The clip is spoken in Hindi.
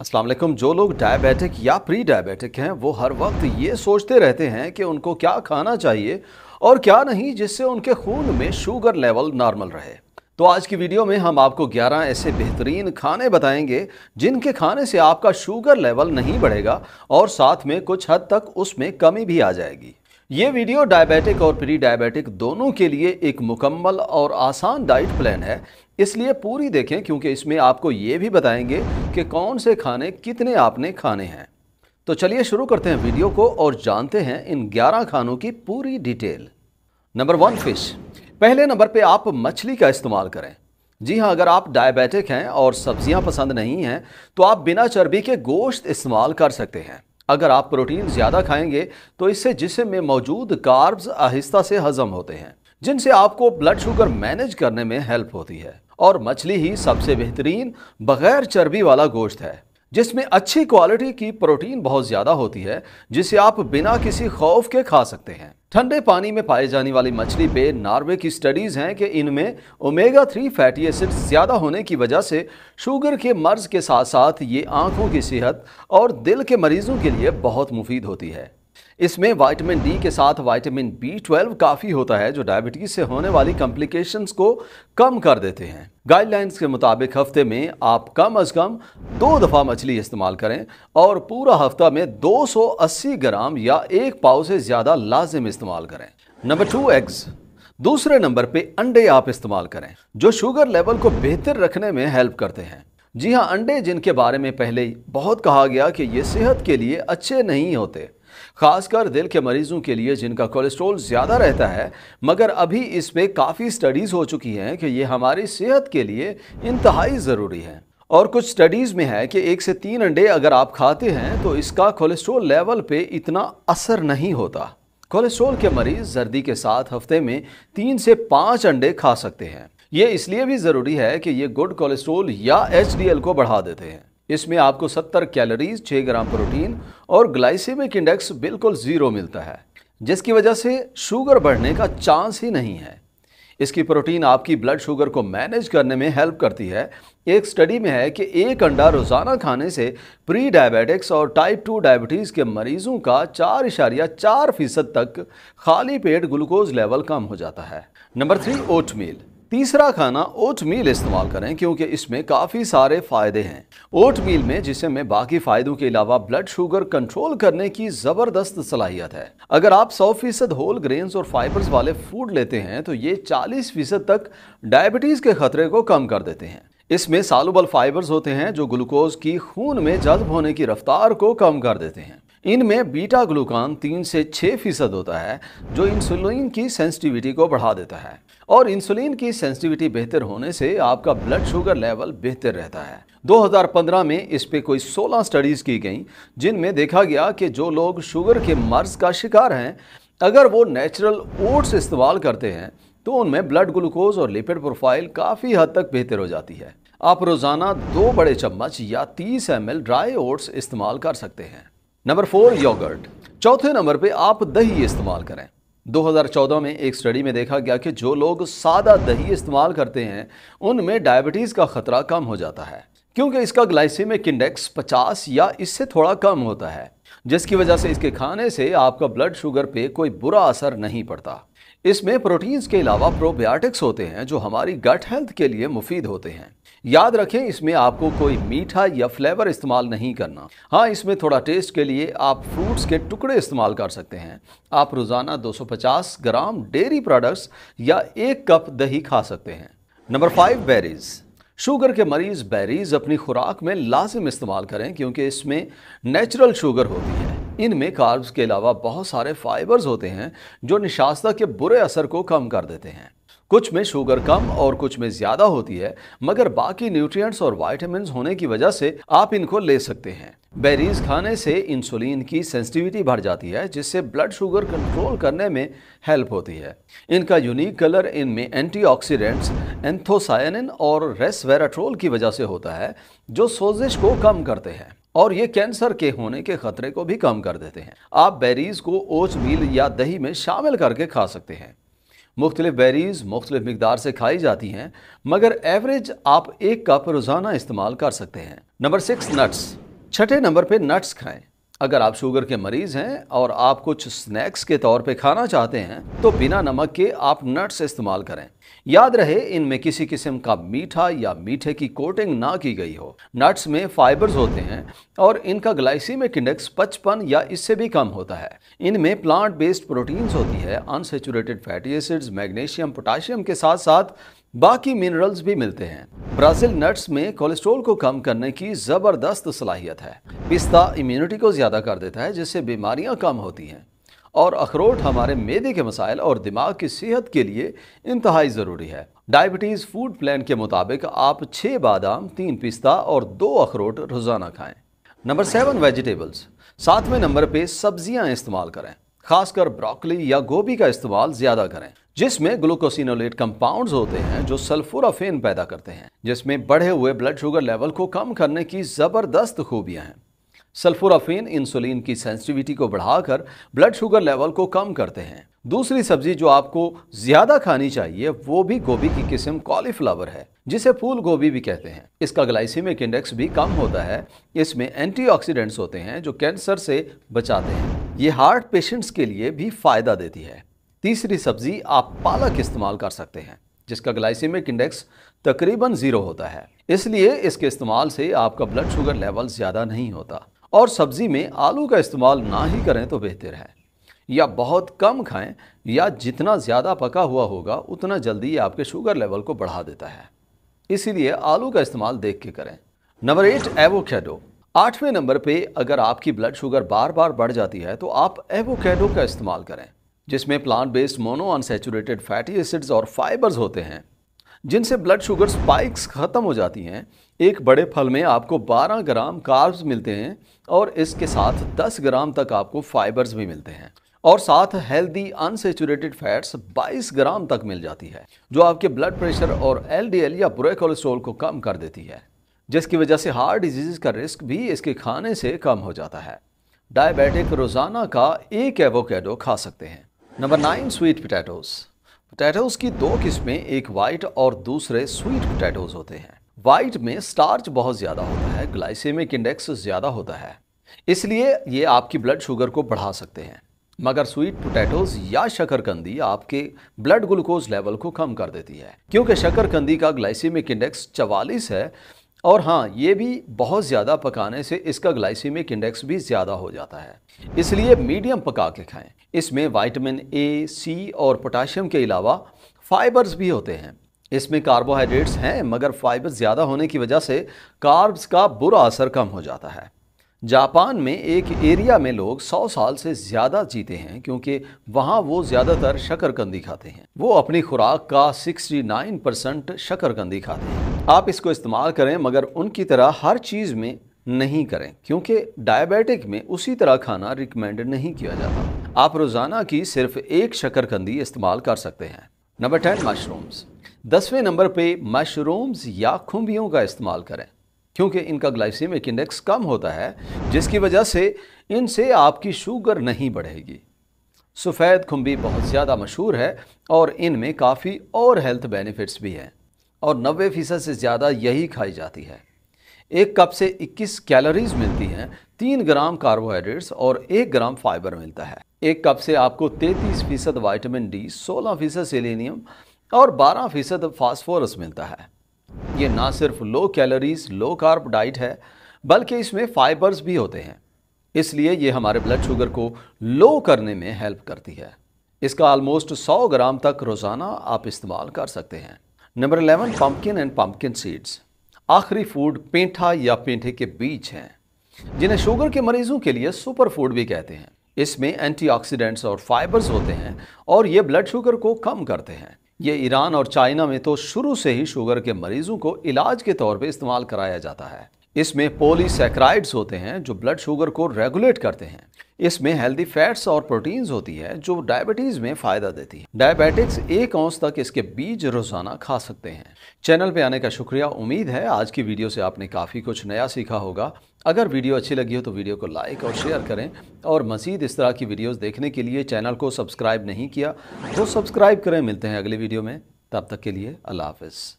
असलम जो लोग डायबिटिक या प्री डायबिटिक हैं वो हर वक्त ये सोचते रहते हैं कि उनको क्या खाना चाहिए और क्या नहीं जिससे उनके खून में शुगर लेवल नॉर्मल रहे तो आज की वीडियो में हम आपको 11 ऐसे बेहतरीन खाने बताएंगे जिनके खाने से आपका शुगर लेवल नहीं बढ़ेगा और साथ में कुछ हद तक उसमें कमी भी आ जाएगी ये वीडियो डायबिटिक और प्री डायबिटिक दोनों के लिए एक मुकम्मल और आसान डाइट प्लान है इसलिए पूरी देखें क्योंकि इसमें आपको ये भी बताएंगे कि कौन से खाने कितने आपने खाने हैं तो चलिए शुरू करते हैं वीडियो को और जानते हैं इन 11 खानों की पूरी डिटेल नंबर वन फिश पहले नंबर पे आप मछली का इस्तेमाल करें जी हाँ अगर आप डायबिटिक हैं और सब्जियां पसंद नहीं हैं तो आप बिना चर्बी के गोश्त इस्तेमाल कर सकते हैं अगर आप प्रोटीन ज़्यादा खाएंगे तो इससे जिसम में मौजूद कार्ब्स आहिस्ता से हजम होते हैं जिनसे आपको ब्लड शुगर मैनेज करने में हेल्प होती है और मछली ही सबसे बेहतरीन बगैर चर्बी वाला गोश्त है जिसमें अच्छी क्वालिटी की प्रोटीन बहुत ज़्यादा होती है जिसे आप बिना किसी खौफ के खा सकते हैं ठंडे पानी में पाए जाने वाली मछली पे नॉर्वे की स्टडीज़ हैं कि इनमें ओमेगा थ्री फैटी एसिड ज़्यादा होने की वजह से शुगर के मर्ज के साथ साथ ये आंखों की सेहत और दिल के मरीजों के लिए बहुत मुफीद होती है इसमें वाइटामिन डी के साथ वाइटामिन बी ट्वेल्व काफ़ी होता है जो डायबिटीज़ से होने वाली कॉम्प्लिकेशंस को कम कर देते हैं गाइडलाइंस के मुताबिक हफ्ते में आप कम अज़ कम दो दफ़ा मछली इस्तेमाल करें और पूरा हफ्ता में 280 ग्राम या एक पाव से ज़्यादा लाजिम इस्तेमाल करें नंबर टू एग्स दूसरे नंबर पे अंडे आप इस्तेमाल करें जो शुगर लेवल को बेहतर रखने में हेल्प करते हैं जी हाँ अंडे जिनके बारे में पहले बहुत कहा गया कि ये सेहत के लिए अच्छे नहीं होते खासकर दिल के मरीजों के लिए जिनका कोलेस्ट्रॉल ज़्यादा रहता है मगर अभी इस पर काफ़ी स्टडीज़ हो चुकी हैं कि ये हमारी सेहत के लिए इंतहाई ज़रूरी है और कुछ स्टडीज़ में है कि एक से तीन अंडे अगर आप खाते हैं तो इसका कोलेस्ट्रॉल लेवल पे इतना असर नहीं होता कोलेस्ट्रॉल के मरीज सर्दी के साथ हफ्ते में तीन से पाँच अंडे खा सकते हैं ये इसलिए भी ज़रूरी है कि ये गुड कोलेस्ट्रॉल या एच को बढ़ा देते हैं इसमें आपको 70 कैलोरीज 6 ग्राम प्रोटीन और ग्लाइसेमिक इंडेक्स बिल्कुल ज़ीरो मिलता है जिसकी वजह से शुगर बढ़ने का चांस ही नहीं है इसकी प्रोटीन आपकी ब्लड शुगर को मैनेज करने में हेल्प करती है एक स्टडी में है कि एक अंडा रोज़ाना खाने से प्री डायबिटिक्स और टाइप टू डायबिटीज़ के मरीजों का चार इशारिया चार फीसद तक खाली पेट ग्लूकोज लेवल कम हो जाता है नंबर थ्री ओट मील तीसरा खाना ओट मील इस्तेमाल करें क्योंकि इसमें काफ़ी सारे फ़ायदे हैं ओट मील में जिसे में बाकी फ़ायदों के अलावा ब्लड शुगर कंट्रोल करने की ज़बरदस्त सलाहियत है अगर आप 100 फीसद होल ग्रेन्स और फाइबर्स वाले फूड लेते हैं तो ये 40 फीसद तक डायबिटीज़ के खतरे को कम कर देते हैं इसमें सालुबल फाइबर्स होते हैं जो ग्लूकोज की खून में जल्द होने की रफ्तार को कम कर देते हैं इनमें बीटा ग्लूकान तीन से छः फीसद होता है जो इंसुलिन की सेंसिटिविटी को बढ़ा देता है और इंसुलिन की सेंसिटिविटी बेहतर होने से आपका ब्लड शुगर लेवल बेहतर रहता है 2015 में इस पे कोई 16 स्टडीज़ की गई जिनमें देखा गया कि जो लोग शुगर के मर्ज का शिकार हैं अगर वो नेचुरल ओट्स इस्तेमाल करते हैं तो उनमें ब्लड ग्लूकोज और लिपिड प्रोफाइल काफ़ी हद तक बेहतर हो जाती है आप रोज़ाना दो बड़े चम्मच या 30 एम ड्राई ओट्स इस्तेमाल कर सकते हैं नंबर फोर योगर्ट चौथे नंबर पे आप दही इस्तेमाल करें 2014 में एक स्टडी में देखा गया कि जो लोग सादा दही इस्तेमाल करते हैं उनमें डायबिटीज़ का ख़तरा कम हो जाता है क्योंकि इसका ग्लाइसिमिक इंडेक्स 50 या इससे थोड़ा कम होता है जिसकी वजह से इसके खाने से आपका ब्लड शुगर पे कोई बुरा असर नहीं पड़ता इसमें प्रोटीन्स के अलावा प्रोबायोटिक्स होते हैं जो हमारी गट हेल्थ के लिए मुफीद होते हैं याद रखें इसमें आपको कोई मीठा या फ्लेवर इस्तेमाल नहीं करना हाँ इसमें थोड़ा टेस्ट के लिए आप फ्रूट्स के टुकड़े इस्तेमाल कर सकते हैं आप रोज़ाना 250 ग्राम डेयरी प्रोडक्ट्स या एक कप दही खा सकते हैं नंबर फाइव बेरीज़ शुगर के मरीज़ बेरीज़ अपनी खुराक में लाजिम इस्तेमाल करें क्योंकि इसमें नेचुरल शुगर होती है इनमें कार्ब्स के अलावा बहुत सारे फाइबर्स होते हैं जो निशास्ता के बुरे असर को कम कर देते हैं कुछ में शुगर कम और कुछ में ज़्यादा होती है मगर बाकी न्यूट्रिएंट्स और वाइटामिन होने की वजह से आप इनको ले सकते हैं बेरीज खाने से इंसुलिन की सेंसिटिविटी बढ़ जाती है जिससे ब्लड शुगर कंट्रोल करने में हेल्प होती है इनका यूनिक कलर इनमें एंटीऑक्सीडेंट्स एंथोसायनिन और रेसवेराट्रोल की वजह से होता है जो सोजिश को कम करते हैं और ये कैंसर के होने के खतरे को भी कम कर देते हैं आप बेरीज को ओच मील या दही में शामिल करके खा सकते हैं मुख्तलिफ बेरीज मुख्तलिफ मकदार से खाई जाती हैं मगर एवरेज आप एक कप रोज़ाना इस्तेमाल कर सकते हैं नंबर सिक्स नट्स छठे नंबर पे नट्स खाएं अगर आप शुगर के मरीज़ हैं और आप कुछ स्नैक्स के तौर पे खाना चाहते हैं तो बिना नमक के आप नट्स इस्तेमाल करें याद रहे इनमें किसी किस्म का मीठा या मीठे की कोटिंग ना की गई हो नट्स में फाइबर्स होते हैं और इनका ग्लाइसीमिक इंडेक्स 55 या इससे भी कम होता है इनमें प्लांट बेस्ड प्रोटीन्स होती है unsaturated fatty acids magnesium potassium के साथ साथ बाकी मिनरल्स भी मिलते हैं ब्राजील नट्स में कोलेस्ट्रोल को कम करने की ज़बरदस्त सलाहियत है पिस्ता इम्यूनिटी को ज़्यादा कर देता है जिससे बीमारियां कम होती हैं और अखरोट हमारे मेदे के मसाइल और दिमाग की सेहत के लिए इंतहाई ज़रूरी है डायबिटीज़ फूड प्लान के मुताबिक आप छः बादाम तीन पिस्ता और दो अखरोट रोज़ाना खाएं नंबर सेवन वेजिटेबल्स सातवें नंबर पे सब्जियां इस्तेमाल करें खासकर ब्रोकली या गोभी का इस्तेमाल ज़्यादा करें जिसमें ग्लूकोसिनोलेट कंपाउंड्स होते हैं जो सल्फोराफेन पैदा करते हैं जिसमें बढ़े हुए ब्लड शुगर लेवल को कम करने की ज़बरदस्त खूबियाँ हैं सल्फोराफेन इंसुलिन की सेंसिटिविटी को बढ़ाकर ब्लड शुगर लेवल को कम करते हैं दूसरी सब्जी जो आपको ज्यादा खानी चाहिए वो भी गोभी की किस्म कॉलीफ्लावर है जिसे फूल गोभी भी कहते हैं इसका ग्लाइसीमिक इंडेक्स भी कम होता है इसमें एंटीऑक्सीडेंट्स होते हैं जो कैंसर से बचाते हैं ये हार्ट पेशेंट्स के लिए भी फायदा देती है तीसरी सब्जी आप पालक इस्तेमाल कर सकते हैं जिसका ग्लाइसीमिक इंडेक्स तकरीबन ज़ीरो होता है इसलिए इसके इस्तेमाल से आपका ब्लड शुगर लेवल ज़्यादा नहीं होता और सब्ज़ी में आलू का इस्तेमाल ना ही करें तो बेहतर है या बहुत कम खाएं या जितना ज़्यादा पका हुआ होगा उतना जल्दी आपके शुगर लेवल को बढ़ा देता है इसीलिए आलू का इस्तेमाल देख के करें नंबर एट एवोकेडो आठवें नंबर पे अगर आपकी ब्लड शुगर बार बार बढ़ जाती है तो आप एवोकेडो का इस्तेमाल करें जिसमें plant based monounsaturated fatty acids और फाइबर्स होते हैं जिनसे ब्लड शुगर स्पाइक्स ख़त्म हो जाती हैं एक बड़े फल में आपको 12 ग्राम कार्ब्स मिलते हैं और इसके साथ 10 ग्राम तक आपको फाइबर्स भी मिलते हैं और साथ हेल्दी अनसेचुरेटेड फैट्स 22 ग्राम तक मिल जाती है जो आपके ब्लड प्रेशर और एल या बुरे कोलेस्ट्रॉल को कम कर देती है जिसकी वजह से हार्ट डिजीज़ का रिस्क भी इसके खाने से कम हो जाता है डायबिटिक रोज़ाना का एक एवोकेडो खा सकते हैं number nine sweet potatoes potatoes की दो किस्में एक वाइट और दूसरे स्वीट पोटैटोज होते हैं वाइट में स्टार्च बहुत ज़्यादा होता है ग्लाइसेमिक इंडेक्स ज़्यादा होता है इसलिए ये आपकी ब्लड शुगर को बढ़ा सकते हैं मगर स्वीट पोटैटोज या शकरकंदी आपके ब्लड ग्लूकोज लेवल को कम कर देती है क्योंकि शकरकंदी का ग्लाइसेमिक इंडेक्स 44 है और हाँ ये भी बहुत ज़्यादा पकाने से इसका ग्लाइसीमिक इंडेक्स भी ज़्यादा हो जाता है इसलिए मीडियम पका के खाएं इसमें वाइटमिन ए सी और पोटाशियम के अलावा फाइबर्स भी होते हैं इसमें कार्बोहाइड्रेट्स हैं मगर फाइबर ज़्यादा होने की वजह से कार्ब्स का बुरा असर कम हो जाता है जापान में एक एरिया में लोग 100 साल से ज़्यादा जीते हैं क्योंकि वहाँ वो ज़्यादातर शकरकंदी खाते हैं वो अपनी खुराक का 69 परसेंट शकरकंदी खाते हैं आप इसको इस्तेमाल करें मगर उनकी तरह हर चीज़ में नहीं करें क्योंकि डायबिटिक में उसी तरह खाना रिकमेंड नहीं किया जाता आप रोज़ाना की सिर्फ एक शकरकंदी इस्तेमाल कर सकते हैं नंबर टेन मशरूम्स दसवें नंबर पे मशरूम्स या खुम्बियों का इस्तेमाल करें क्योंकि इनका ग्लाइसिमिक इंडेक्स कम होता है जिसकी वजह से इनसे आपकी शुगर नहीं बढ़ेगी सफ़ेद खुम्बी बहुत ज़्यादा मशहूर है और इनमें काफ़ी और हेल्थ बेनिफिट्स भी हैं और 90 फीसद से ज़्यादा यही खाई जाती है एक कप से 21 कैलोरीज मिलती हैं तीन ग्राम कार्बोहाइड्रेट्स और एक ग्राम फाइबर मिलता है एक कप से आपको 33 फीसद वाइटामिन डी 16 फीसद सेलेनियम और 12 फीसद फॉस्फोरस मिलता है ये ना सिर्फ low calories low carb diet है बल्कि इसमें फाइबर्स भी होते हैं इसलिए ये हमारे ब्लड शुगर को लो करने में हेल्प करती है इसका आलमोस्ट 100 ग्राम तक रोज़ाना आप इस्तेमाल कर सकते हैं number 11 pumpkin and pumpkin seeds आखिरी फूड पेंठा या पेंठे के बीज हैं जिन्हें शुगर के मरीजों के लिए सुपर फूड भी कहते हैं इसमें एंटीऑक्सीडेंट्स और फाइबर्स होते हैं और ये ब्लड शुगर को कम करते हैं ये ईरान और चाइना में तो शुरू से ही शुगर के मरीजों को इलाज के तौर पे इस्तेमाल कराया जाता है इसमें पोलीसेक्राइड्स होते हैं जो ब्लड शुगर को रेगुलेट करते हैं इसमें हेल्दी फैट्स और प्रोटीन्स होती है जो डायबिटीज में फायदा देती है डायबिटिक्स एक औंस तक इसके बीज रोजाना खा सकते हैं चैनल पे आने का शुक्रिया उम्मीद है आज की वीडियो से आपने काफ़ी कुछ नया सीखा होगा अगर वीडियो अच्छी लगी हो तो वीडियो को लाइक और शेयर करें और मज़ीद इस तरह की वीडियोज़ देखने के लिए चैनल को सब्सक्राइब नहीं किया तो सब्सक्राइब करें मिलते हैं अगले वीडियो में तब तक के लिए अल्लाह हाफ